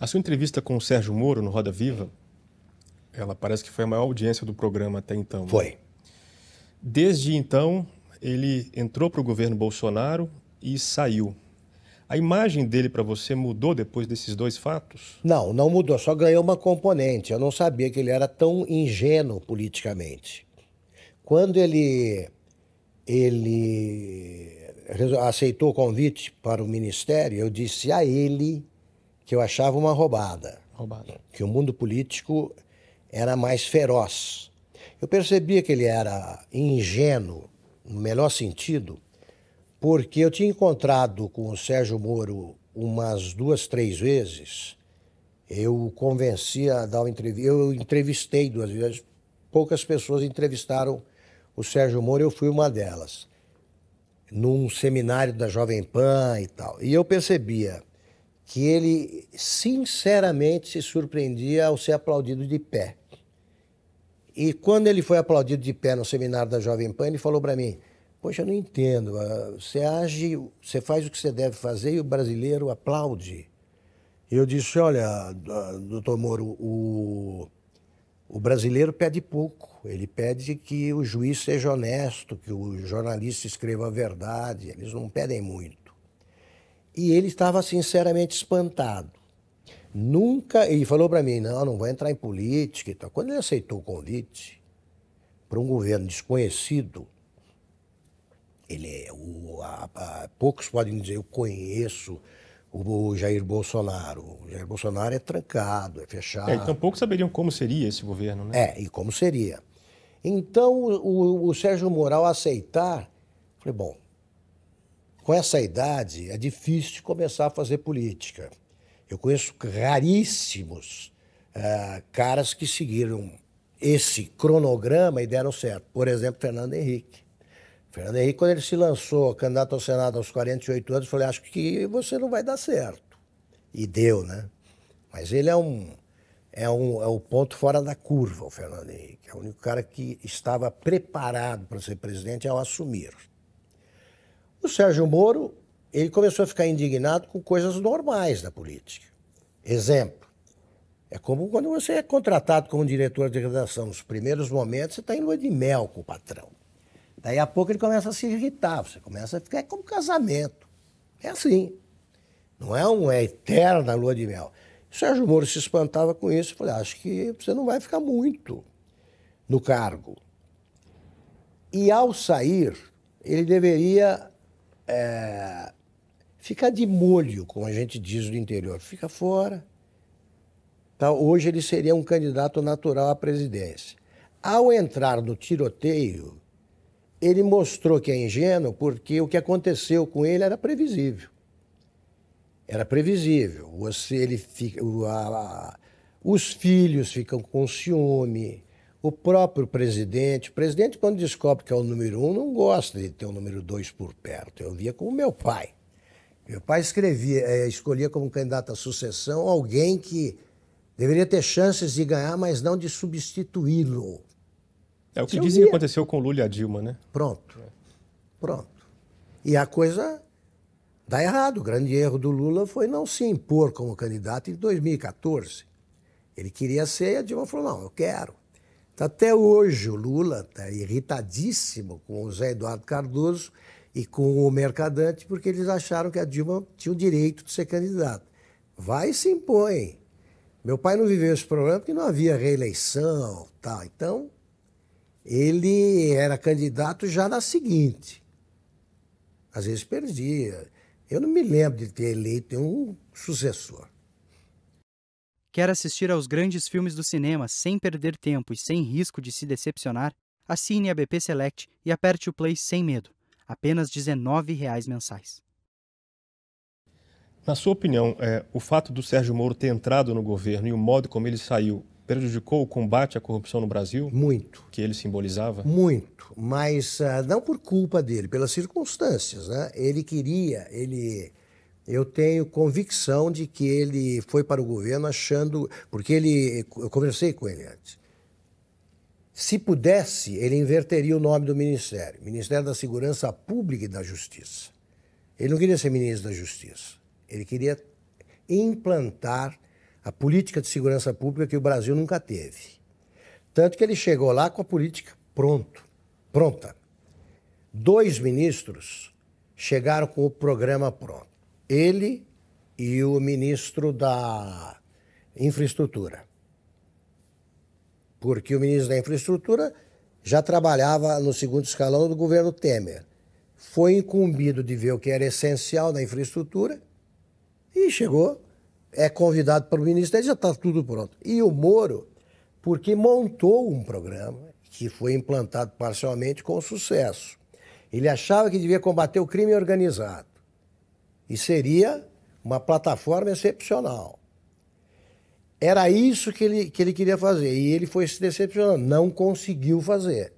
A sua entrevista com o Sérgio Moro no Roda Viva, ela parece que foi a maior audiência do programa até então. Né? Foi. Desde então, ele entrou para o governo Bolsonaro e saiu. A imagem dele para você mudou depois desses dois fatos? Não, não mudou, só ganhou uma componente. Eu não sabia que ele era tão ingênuo politicamente. Quando ele, ele aceitou o convite para o ministério, eu disse a ele que eu achava uma roubada. Roubada. Que o mundo político era mais feroz. Eu percebia que ele era ingênuo, no melhor sentido, porque eu tinha encontrado com o Sérgio Moro umas duas, três vezes. Eu o convenci a dar uma entrevista. Eu entrevistei duas vezes. Poucas pessoas entrevistaram o Sérgio Moro, eu fui uma delas. Num seminário da Jovem Pan e tal. E eu percebia que ele sinceramente se surpreendia ao ser aplaudido de pé. E quando ele foi aplaudido de pé no seminário da Jovem Pan, ele falou para mim: Poxa, eu não entendo. Ah, você age, você faz o que você deve fazer e o brasileiro aplaude. Eu disse: Olha, ah, doutor Moro, o, o brasileiro pede pouco. Ele pede que o juiz seja honesto, que o jornalista escreva a verdade. Eles não pedem muito. E ele estava sinceramente espantado. Nunca, ele falou para mim, não, não vou entrar em política e tal. Quando ele aceitou o convite para um governo desconhecido, ele é, o, a, a, poucos podem dizer, eu conheço o, o, Jair Bolsonaro. O Jair Bolsonaro é trancado, é fechado. É, então poucos saberiam como seria esse governo, né? É, e como seria. Então, o, o, o Sérgio Moral aceitar, falei, bom, com essa idade, é difícil começar a fazer política. Eu conheço raríssimos uh, caras que seguiram esse cronograma e deram certo. Por exemplo, Fernando Henrique. Fernando Henrique, quando ele se lançou candidato ao Senado aos 48 anos, eu falei, acho que você não vai dar certo. E deu, né? Mas ele é um, é um, é um ponto fora da curva, o Fernando Henrique. É o único cara que estava preparado para ser presidente ao assumir. O Sérgio Moro, ele começou a ficar indignado com coisas normais da política. Exemplo, é como quando você é contratado como diretor de redação. Nos primeiros momentos, você está em lua de mel com o patrão. Daí a pouco ele começa a se irritar, você começa a ficar é como casamento. É assim. Não é uma é eterna lua de mel. O Sérgio Moro se espantava com isso. e falou: acho que você não vai ficar muito no cargo. E ao sair, ele deveria é, ficar de molho, como a gente diz do interior, fica fora. Então, hoje ele seria um candidato natural à presidência. Ao entrar no tiroteio, ele mostrou que é ingênuo porque o que aconteceu com ele era previsível. Era previsível. Você, ele fica, a, os filhos ficam com ciúme, o próprio presidente, o presidente, quando descobre que é o número um, não gosta de ter o número dois por perto. Eu via como meu pai. Meu pai escrevia, eh, escolhia como candidato à sucessão alguém que deveria ter chances de ganhar, mas não de substituí-lo. É o que dizem que aconteceu com Lula e a Dilma, né? Pronto. Pronto. E a coisa dá errado. O grande erro do Lula foi não se impor como candidato em 2014. Ele queria ser e a Dilma falou: não, eu quero. Tá até hoje, o Lula está irritadíssimo com o Zé Eduardo Cardoso e com o Mercadante, porque eles acharam que a Dilma tinha o direito de ser candidata. Vai e se impõe. Meu pai não viveu esse problema porque não havia reeleição tá? Então, ele era candidato já na seguinte. Às vezes perdia. Eu não me lembro de ter eleito um sucessor. Quer assistir aos grandes filmes do cinema sem perder tempo e sem risco de se decepcionar? Assine a BP Select e aperte o play sem medo. Apenas R$ 19,00 mensais. Na sua opinião, é, o fato do Sérgio Moro ter entrado no governo e o modo como ele saiu prejudicou o combate à corrupção no Brasil? Muito. Que ele simbolizava? Muito, mas uh, não por culpa dele, pelas circunstâncias. Né? Ele queria, ele eu tenho convicção de que ele foi para o governo achando. Porque ele. Eu conversei com ele antes. Se pudesse, ele inverteria o nome do ministério Ministério da Segurança Pública e da Justiça. Ele não queria ser ministro da Justiça. Ele queria implantar a política de segurança pública que o Brasil nunca teve. Tanto que ele chegou lá com a política pronto, pronta. Dois ministros chegaram com o programa pronto ele e o ministro da Infraestrutura. Porque o ministro da Infraestrutura já trabalhava no segundo escalão do governo Temer. Foi incumbido de ver o que era essencial na infraestrutura e chegou, é convidado pelo ministro, já está tudo pronto. E o Moro, porque montou um programa que foi implantado parcialmente com sucesso. Ele achava que devia combater o crime organizado. E seria uma plataforma excepcional. Era isso que ele, que ele queria fazer. E ele foi se decepcionando. Não conseguiu fazer.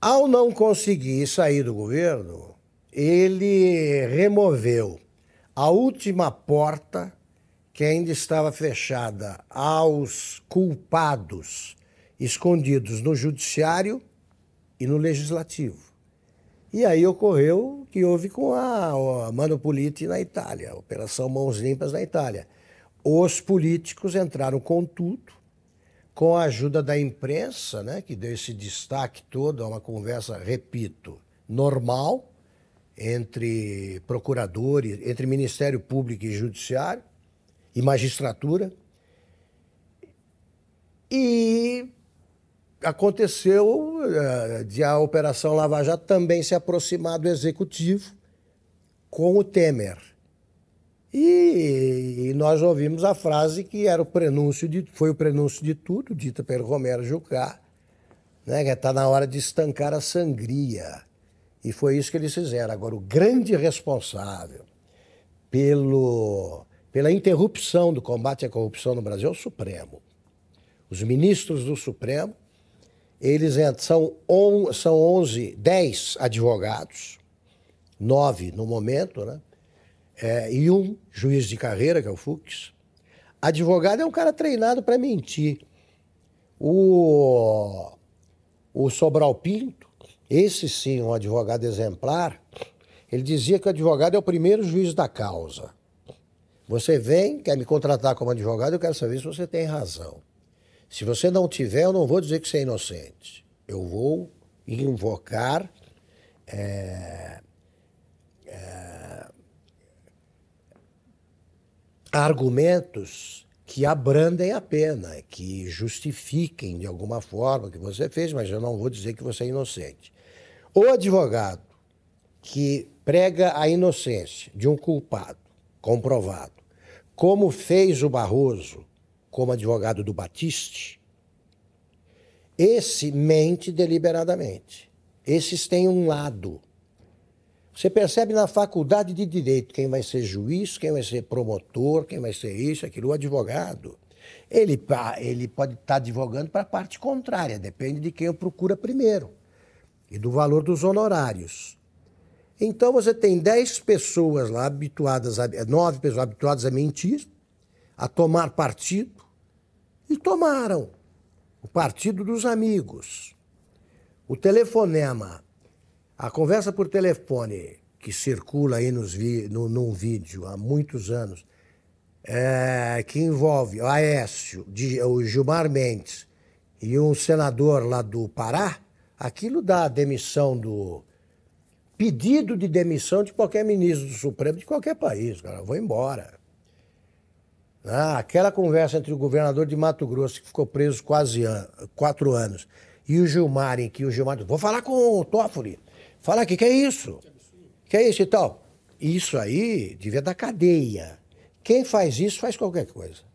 Ao não conseguir sair do governo, ele removeu a última porta que ainda estava fechada aos culpados escondidos no judiciário e no legislativo. E aí ocorreu o que houve com a, a Manopoliti na Itália, a Operação Mãos Limpas na Itália. Os políticos entraram com tudo, com a ajuda da imprensa, né, que deu esse destaque todo a uma conversa, repito, normal entre procuradores, entre Ministério Público e Judiciário e magistratura. E aconteceu eh, de a Operação Lava Jato também se aproximar do Executivo com o Temer. E, e, nós ouvimos a frase que era o prenúncio de, foi o prenúncio de tudo, dita pelo Romero Jucá, né, que está na hora de estancar a sangria. E foi isso que eles fizeram. Agora, o grande responsável pelo, pela interrupção do combate à corrupção no Brasil é o Supremo. Os ministros do Supremo eles são, on, são 11, 10 advogados, 9 no momento, né? É, e um juiz de carreira, que é o Fux. Advogado é um cara treinado para mentir. O, o Sobral Pinto, esse sim, um advogado exemplar, ele dizia que o advogado é o primeiro juiz da causa. Você vem, quer me contratar como advogado, eu quero saber se você tem razão. Se você não tiver, eu não vou dizer que você é inocente. Eu vou invocar é, é, argumentos que abrandem a pena, que justifiquem de alguma forma o que você fez, mas eu não vou dizer que você é inocente. O advogado que prega a inocência de um culpado comprovado, como fez o Barroso como advogado do Batiste, esse mente deliberadamente. Esses têm um lado. Você percebe na faculdade de direito quem vai ser juiz, quem vai ser promotor, quem vai ser isso, aquilo, o advogado. Ele, ele pode estar tá advogando para a parte contrária, depende de quem o procura primeiro e do valor dos honorários. Então você tem 10 pessoas lá habituadas, a, 9 pessoas habituadas a mentir, a tomar partido e tomaram o partido dos amigos. O telefonema, a conversa por telefone que circula aí nos vi, no, num vídeo há muitos anos, é, que envolve o Aécio, o Gilmar Mendes e um senador lá do Pará, aquilo dá demissão do. pedido de demissão de qualquer ministro do Supremo de qualquer país, cara. Eu vou embora. Ah, aquela conversa entre o governador de Mato Grosso, que ficou preso quase an quatro anos, e o Gilmar, em que o Gilmar. Vou falar com o Toffoli. Falar que que é isso? Que é isso e tal? Isso aí devia dar cadeia. Quem faz isso faz qualquer coisa.